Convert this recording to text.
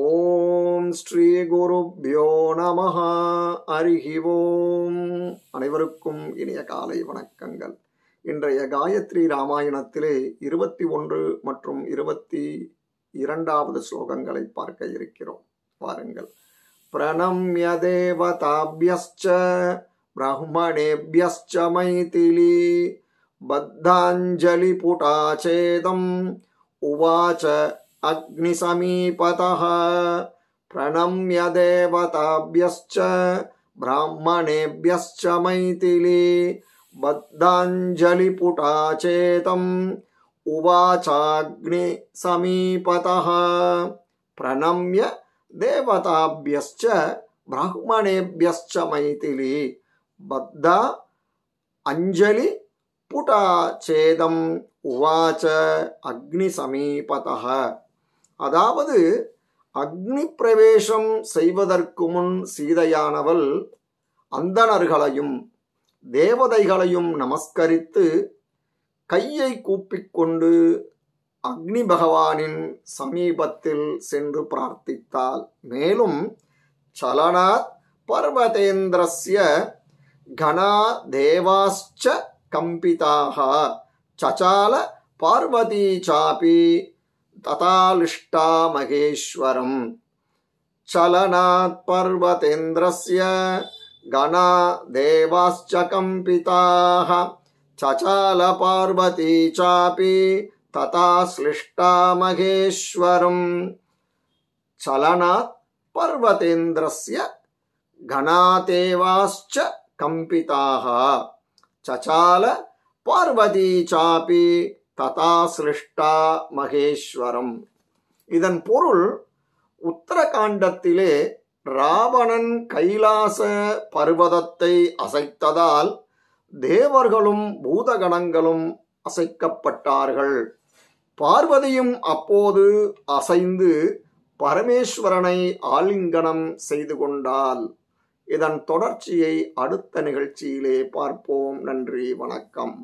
ஓம் ஸ்ரீ குருப்பியோ நமஹா அருகி ஓம் அனைவருக்கும் இனிய காலை வணக்கங்கள் இன்றைய காயத்ரி ராமாயணத்திலே இருபத்தி ஒன்று மற்றும் இருபத்தி இரண்டாவது ஸ்லோகங்களை பார்க்க இருக்கிறோம் பாருங்கள் பிரணம்ய தேவதாபியஸ்ச பிரம்மணேபியஸ்ச மைதிலி பத்தாஞ்சலி புடாச்சேதம் உவாச்ச अग्निसमीपतः प्रणम्य देवताभ्यश्च ब्राह्मणेभ्यश्च मैथिली बद्धाञ्जलिपुटाचेदम् उवाचाग्निसमीपतः प्रणम्य देवताभ्यश्च ब्राह्मणेभ्यश्च मैथिली बद्ध अञ्जलि पुटाचेदम् उवाच अग्निसमीपतः அதாவது அக்னி பிரவேசம் செய்வதற்கு முன் சீதையானவள் அந்தணர்களையும் தேவதைகளையும் நமஸ்கரித்து கையை கூப்பிக்கொண்டு அக்னி பகவானின் சமீபத்தில் சென்று பிரார்த்தித்தாள் மேலும் சலனாத் பர்வதேந்திரஸ்ய கணா தேவாச்ச கம்பிதாக சச்சால பார்வதி சாபி ततालिष्टा महेश्वरम् चलनात् पर्वतेन्द्रस्य गणा देवाश्च कम्पिताः चचाल पार्वती चापि श्लिष्टा महेश्वरम् चलनात् पर्वतेन्द्रस्य घनादेवाश्च कम्पिताः चचाल पार्वती चापि ததா சிருஷ்டா மகேஸ்வரம் இதன் பொருள் உத்தரகாண்டத்திலே ராவணன் கைலாச பர்வதத்தை அசைத்ததால் தேவர்களும் பூதகணங்களும் அசைக்கப்பட்டார்கள் பார்வதியும் அப்போது அசைந்து பரமேஸ்வரனை ஆலிங்கனம் செய்து கொண்டால் இதன் தொடர்ச்சியை அடுத்த நிகழ்ச்சியிலே பார்ப்போம் நன்றி வணக்கம்